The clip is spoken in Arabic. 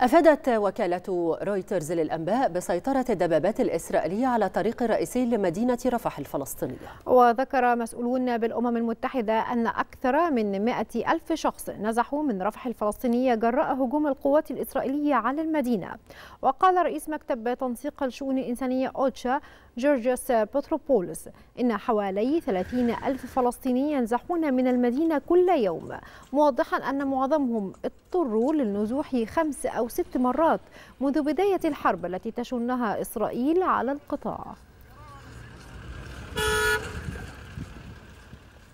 أفادت وكالة رويترز للأنباء بسيطرة الدبابات الإسرائيلية على الطريق الرئيسي لمدينة رفح الفلسطينية وذكر مسؤولون بالأمم المتحدة أن أكثر من 100 ألف شخص نزحوا من رفح الفلسطينية جراء هجوم القوات الإسرائيلية على المدينة وقال رئيس مكتب تنسيق الشؤون الإنسانية أوتشا جورجيوس بطروبولس إن حوالي 30 ألف فلسطيني ينزحون من المدينة كل يوم موضحا أن معظمهم اضطروا للنزوح خمس أو ست مرات منذ بداية الحرب التي تشنها إسرائيل على القطاع